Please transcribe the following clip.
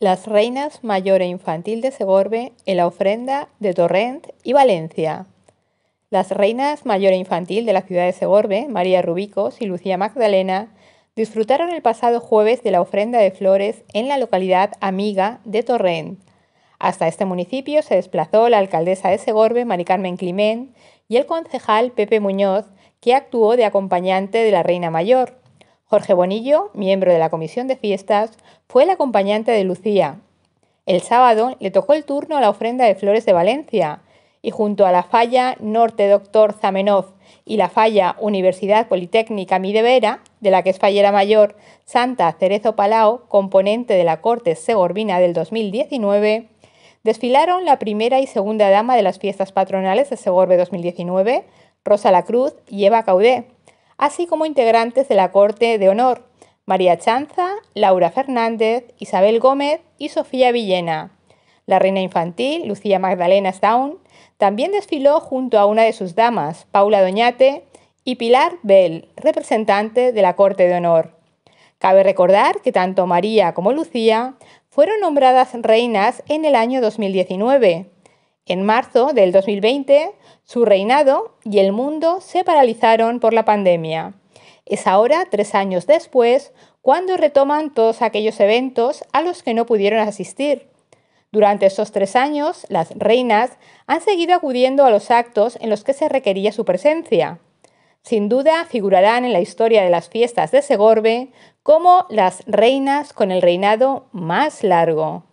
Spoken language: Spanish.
Las reinas mayor e infantil de Segorbe en la ofrenda de Torrent y Valencia. Las reinas mayor e infantil de la ciudad de Segorbe, María Rubicos y Lucía Magdalena, disfrutaron el pasado jueves de la ofrenda de flores en la localidad amiga de Torrent. Hasta este municipio se desplazó la alcaldesa de Segorbe, Mari Carmen Climent, y el concejal Pepe Muñoz, que actuó de acompañante de la reina mayor. Jorge Bonillo, miembro de la Comisión de Fiestas, fue el acompañante de Lucía. El sábado le tocó el turno a la ofrenda de flores de Valencia y junto a la falla Norte Doctor Zamenhof y la falla Universidad Politécnica Midevera, de la que es fallera mayor Santa Cerezo Palao, componente de la Corte Segorbina del 2019, desfilaron la primera y segunda dama de las fiestas patronales de Segorbe 2019, Rosa La Cruz y Eva Caudé así como integrantes de la Corte de Honor, María Chanza, Laura Fernández, Isabel Gómez y Sofía Villena. La reina infantil, Lucía Magdalena Staun, también desfiló junto a una de sus damas, Paula Doñate, y Pilar Bell, representante de la Corte de Honor. Cabe recordar que tanto María como Lucía fueron nombradas reinas en el año 2019, en marzo del 2020, su reinado y el mundo se paralizaron por la pandemia. Es ahora, tres años después, cuando retoman todos aquellos eventos a los que no pudieron asistir. Durante esos tres años, las reinas han seguido acudiendo a los actos en los que se requería su presencia. Sin duda figurarán en la historia de las fiestas de Segorbe como las reinas con el reinado más largo.